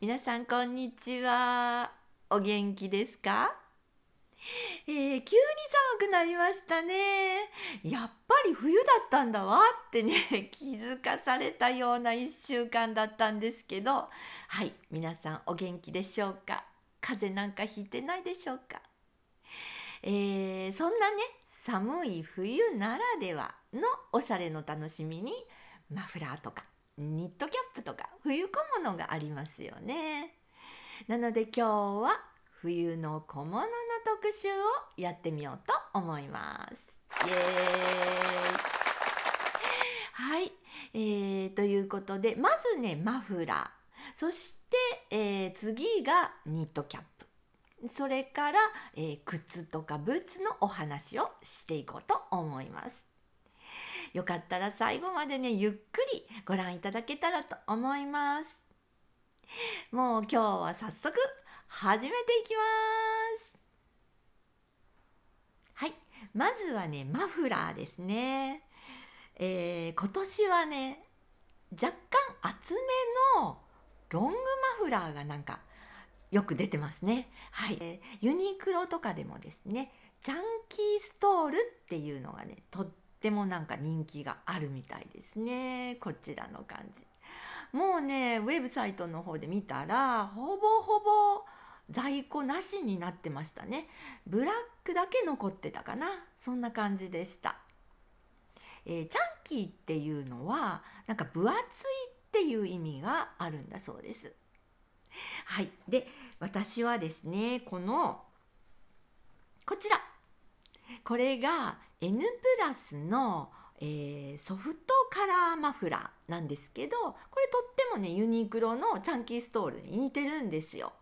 皆さんこんにちはお元気ですかえー、急に寒くなりましたねやっぱり冬だったんだわってね 気づかされたような1週間だったんですけどはい皆さんお元気でしょうか風邪なんかひいてないでしょうかえー、そんなね寒い冬ならではのおしゃれの楽しみにマフラーとかニットキャップとか冬小物がありますよね。なので今日は冬の小物の特集をやってみようと思います。イエーイはい、えー、ということでまずねマフラーそして、えー、次がニットキャップそれから、えー、靴とかブーツのお話をしていこうと思います。よかったら最後までねゆっくりご覧いただけたらと思いますもう今日は早速始めていきますはいまずはねマフラーですねえー、今年はね若干厚めのロングマフラーがなんかよく出てますね。はい、ユニクロとかでもですねジャンキーストールっていうのがねとっってもなんか人気があるみたいですねこちらの感じもうねウェブサイトの方で見たらほぼほぼ在庫なしになってましたねブラックだけ残ってたかなそんな感じでした、えー、チャンキーっていうのはなんか分厚いっていう意味があるんだそうですはいで私はですねこのこちらこれが N プラスの、えー、ソフトカラーマフラーなんですけどこれとってもねユニクロのチャンキーストールに似てるんですよ。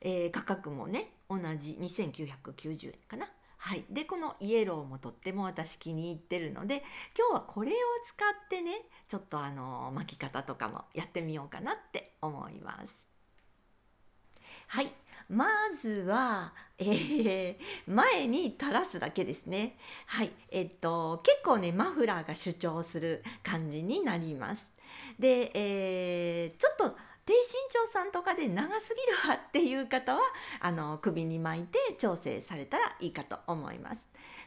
えー、価格もね同じ2990円かな。はい、でこのイエローもとっても私気に入ってるので今日はこれを使ってねちょっとあの巻き方とかもやってみようかなって思います。はいまずは、えー、前に垂らすだけですね。はい、えっと結構ねマフラーが主張する感じになります。で、えー、ちょっと低身長さんとかで長すぎるわっていう方はあの首に巻いて調整されたらいいかと思います。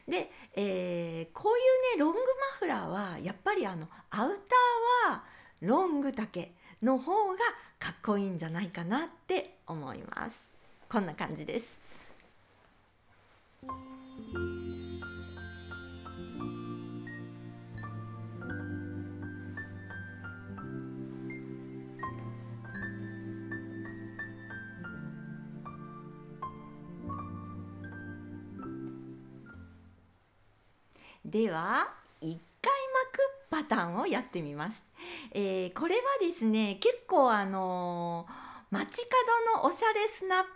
で、えー、こういうねロングマフラーはやっぱりあのアウターはロング丈の方がかっこいいんじゃないかなって思います。こんな感じです。では1回巻くパターンをやってみます。えー、これはですね結構あのー、街角のおしゃれスナッ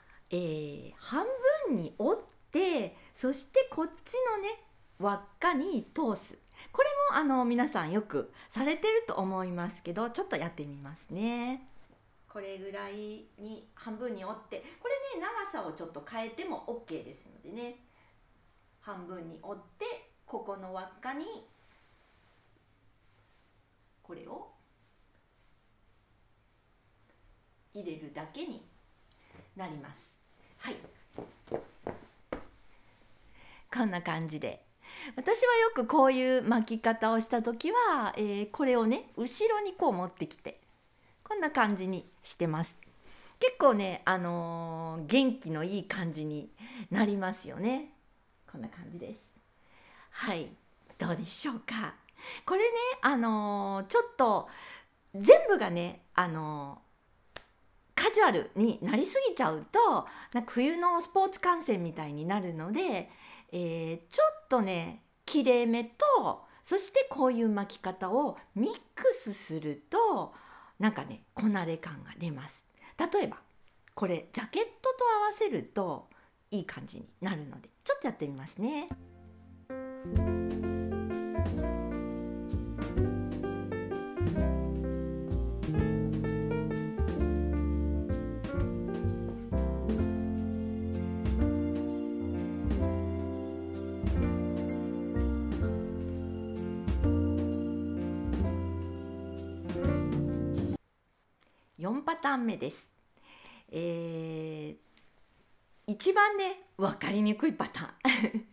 えー、半分に折ってそしてこっちのね輪っかに通すこれもあの皆さんよくされてると思いますけどちょっとやってみますね。これぐらいに半分に折ってこれね長さをちょっと変えても OK ですのでね半分に折ってここの輪っかにこれを入れるだけになります。はいこんな感じで私はよくこういう巻き方をした時は、えー、これをね後ろにこう持ってきてこんな感じにしてます結構ねあのー、元気のいい感じになりますよねこんな感じですはいどうでしょうかこれねあのー、ちょっと全部がねあのカジュアルになりすぎちゃうとなんか冬のスポーツ観戦みたいになるので、えー、ちょっとねきれいめとそしてこういう巻き方をミックスするとなんかねこなれ感が出ます。例えばこれジャケットと合わせるといい感じになるのでちょっとやってみますね。タン目です。えー一番ね分かりにくいパターン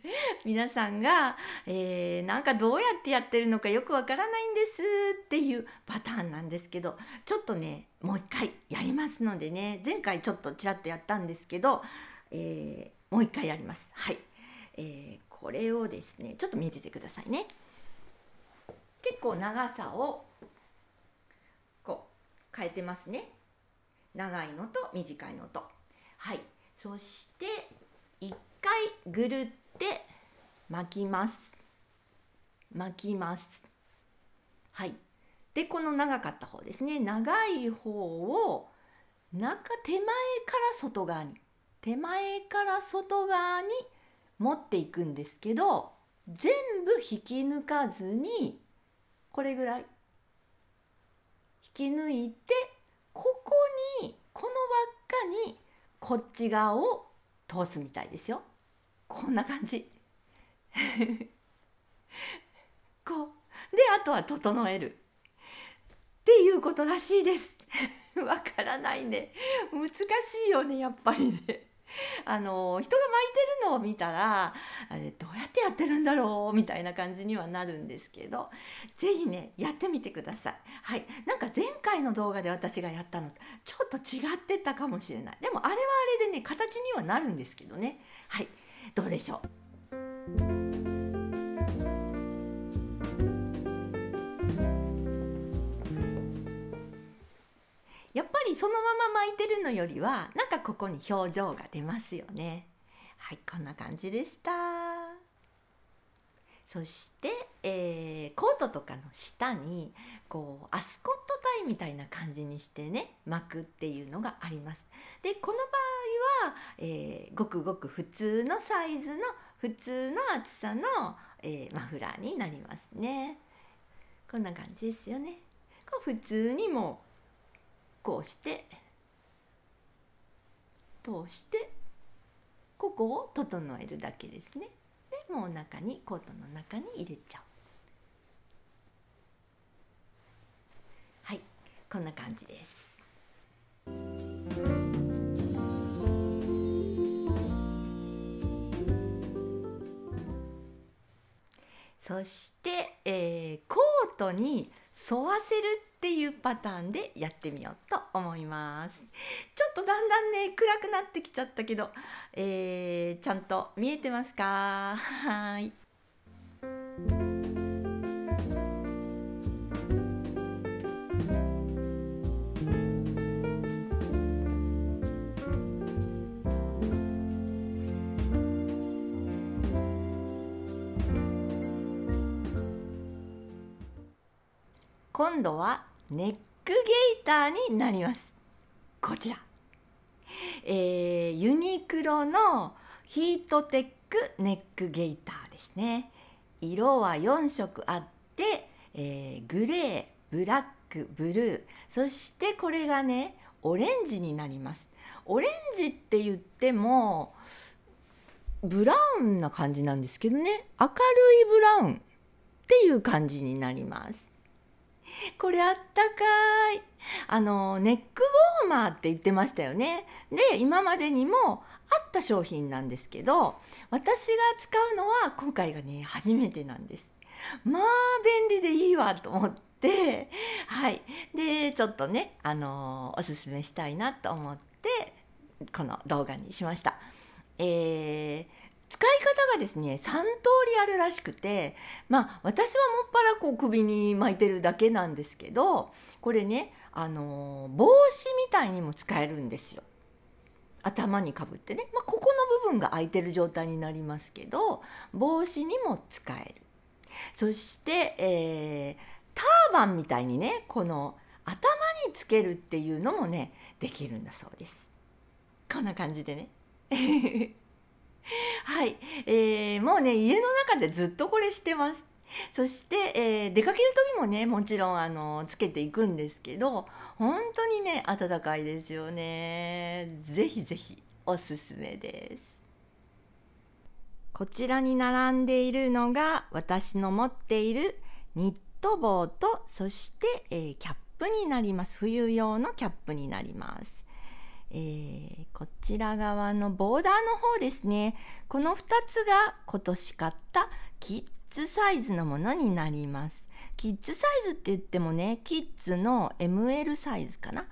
皆さんが、えー、なんかどうやってやってるのかよくわからないんですっていうパターンなんですけどちょっとねもう一回やりますのでね前回ちょっとちらっとやったんですけど、えー、もう一回やります。はい、えー、これをですねちょっと見ててくださいね。結構長さをこう変えてますね。長いのと短いのとはいそして1回ぐるって巻きます巻きますはいでこの長かった方ですね長い方を中手前から外側に手前から外側に持っていくんですけど全部引き抜かずにこれぐらい引き抜いてここにこの輪っかにこっち側を通すみたいですよこんな感じ こうであとは整えるっていうことらしいです わからないね難しいよねやっぱりね あの人が巻いてるのを見たらあれどうやってやってるんだろうみたいな感じにはなるんですけど是非ねやってみてください。はい、なんか前回の動画で私がやったのちょっと違ってたかもしれないでもあれはあれでね形にはなるんですけどねはいどうでしょうやっぱりそのまま巻いてるのよりはなんかここに表情が出ますよねはいこんな感じでしたそして、えー、コートとかの下にこうアスコットタイみたいな感じにしてね巻くっていうのがありますでこの場合は、えー、ごくごく普通のサイズの普通の厚さの、えー、マフラーになりますねこんな感じですよねこう普通にもこうして通してここを整えるだけですねでもう中にコートの中に入れちゃうはいこんな感じですそして、えー、コートに沿わせるっていうパターンでやってみようと思いますちょっとだんだんね暗くなってきちゃったけど、えー、ちゃんと見えてますかはい今度はネックゲイターになりますこちら、えー、ユニクロのヒートテックネックゲイターですね色は4色あって、えー、グレーブラックブルーそしてこれがねオレンジになりますオレンジって言ってもブラウンな感じなんですけどね明るいブラウンっていう感じになりますこれあったかいあのネックウォーマーって言ってましたよねで今までにもあった商品なんですけど私が使うのは今回がね初めてなんですまあ便利でいいわと思ってはいでちょっとねあのおすすめしたいなと思ってこの動画にしましたえー使い方がですね3通りあるらしくてまあ私はもっぱらこう首に巻いてるだけなんですけどこれねあの帽子みたいにも使えるんですよ。頭にかぶってね、まあ、ここの部分が空いてる状態になりますけど帽子にも使えるそして、えー、ターバンみたいにねこの頭につけるっていうのもねできるんだそうですこんな感じでねはい、えー、もうね家の中でずっとこれしてますそして、えー、出かける時もねもちろんあのつけていくんですけど本当にね暖かいですよねぜひぜひおすすめですこちらに並んでいるのが私の持っているニット帽とそして、えー、キャップになります冬用のキャップになりますえー、こちら側のボーダーの方ですねこの2つが今年買ったキッズサイズのものになりますキッズサイズって言ってもねキッズの ML サイズかなで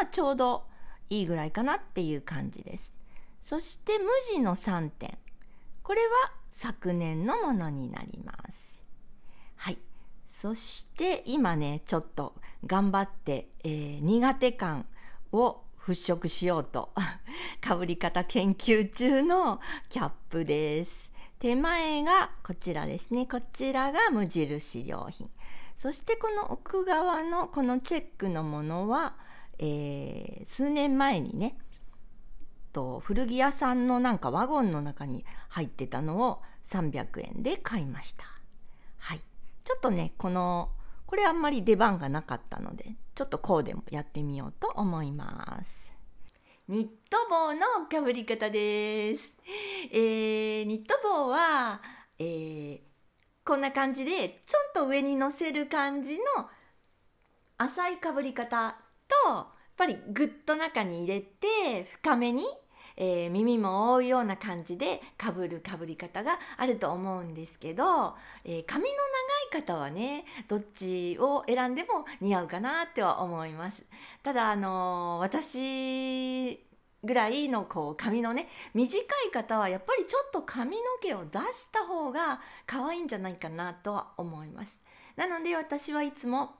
まあちょうどいいぐらいかなっていう感じですそして無地の3点これは昨年のものになりますはいそして今ねちょっと頑張って、えー、苦手感を払拭しようとかぶ り方研究中のキャップです手前がこちらですねこちらが無印良品そしてこの奥側のこのチェックのものは、えー、数年前にねと古着屋さんのなんかワゴンの中に入ってたのを300円で買いましたはいちょっとねこのこれあんまり出番がなかったのでちょっとこうでもやってみようと思いますニット帽のかぶり方です、えー、ニット帽は、えー、こんな感じでちょっと上に乗せる感じの浅いかぶり方とやっぱりぐっと中に入れて深めにえー、耳も覆うような感じでかぶるかぶり方があると思うんですけど、えー、髪の方はねどっちを選んでも似合うかなっては思いますただあの私ぐらいのこう髪のね短い方はやっぱりちょっと髪の毛を出した方が可愛いんじゃないかなとは思いますなので私はいつも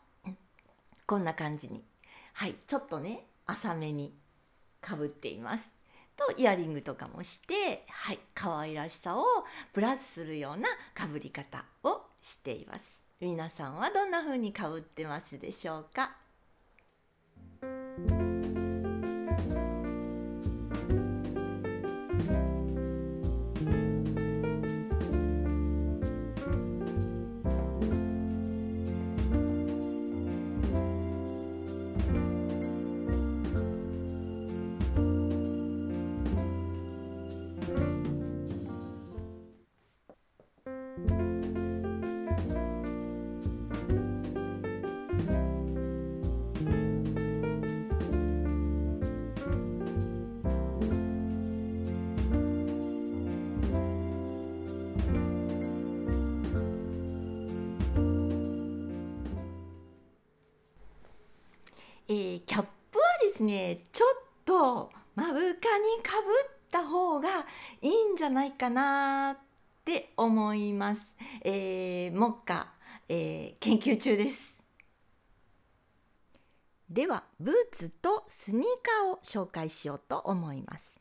こんな感じにはいちょっとね浅めにかぶっていますとイヤリングとかもしてはい可愛らしさをプラスするようなかぶり方をしています皆さんはどんな風にかぶってますでしょうかえー、キャップはですねちょっと目深にかぶった方がいいんじゃないかなって思います。えー、目下、えー、研究中です。ではブーツとスニーカーを紹介しようと思います。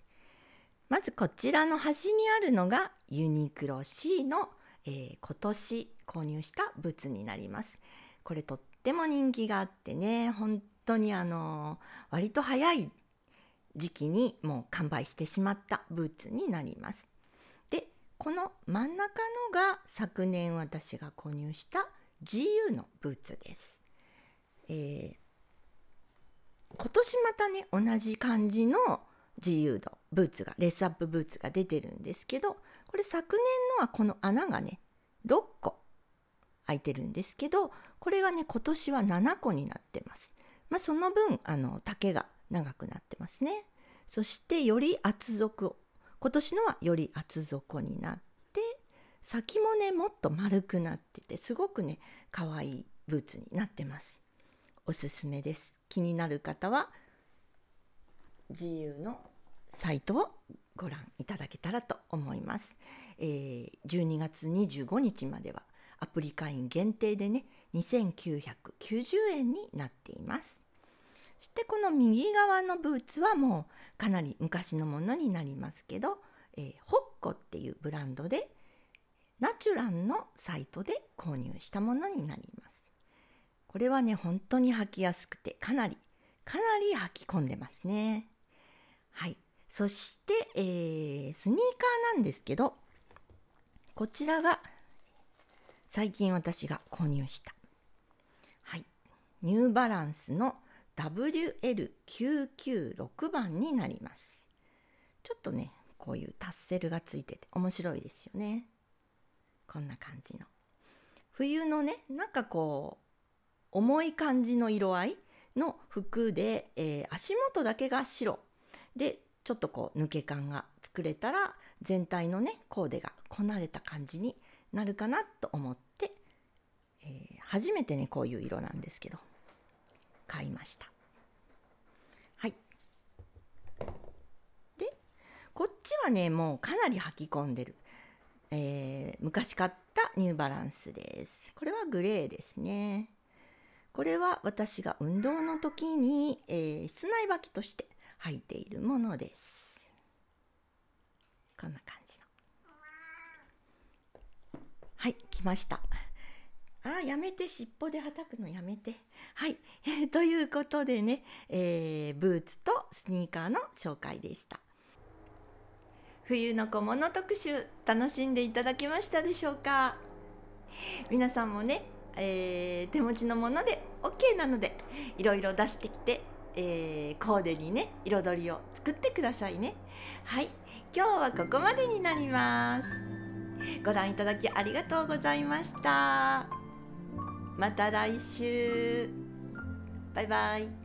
まずこちらの端にあるのがユニクロ C の、えー、今年購入したブーツになります。これとっても人気があってね本当にあの割と早い時期にもう完売してしまったブーツになります。でこの真ん中のが昨年私が購入した GU のブーツです。えー、今年またね同じ感じの自由度ブーツがレスアップブーツが出てるんですけどこれ昨年のはこの穴がね6個開いてるんですけどこれがね今年は7個になってます。まあ、その分あの丈が長くなってますね。そしてより厚底今年のはより厚底になって先もねもっと丸くなっててすごくね可愛いブーツになってます。おすすめです。気になる方は GU のサイトをご覧いただけたらと思います。えー、12月25日まではアプリ会員限定でね2990円になっています。そしてこの右側のブーツはもうかなり昔のものになりますけど、えー、ホッコっていうブランドでナチュランのサイトで購入したものになります。これはね本当に履きやすくてかなりかなり履き込んでますね。はい、そして、えー、スニーカーなんですけどこちらが最近私が購入した、はい、ニューバランスの WL996 番になります。ちょっとね、こういうタッセルがついてて面白いですよね。こんな感じの。冬のね、なんかこう、重い感じの色合いの服で、えー、足元だけが白。で、ちょっとこう抜け感が作れたら全体のねコーデがこなれた感じになるかなと思って、えー、初めてねこういう色なんですけど買いましたはいでこっちはねもうかなり履き込んでる、えー、昔買ったニューバランスですこれはグレーですねこれは私が運動の時に、えー、室内履きとして履いているものですこんな感じのはい来ましたあやめて尻尾で叩くのやめてはい、ということでね、えー、ブーツとスニーカーの紹介でした冬の小物特集楽しんでいただけましたでしょうか皆さんもね、えー、手持ちのもので OK なのでいろいろ出してきて、えー、コーデにね彩りを作ってくださいねはい今日はここまでになりますご覧いただきありがとうございました。また来週バイバイ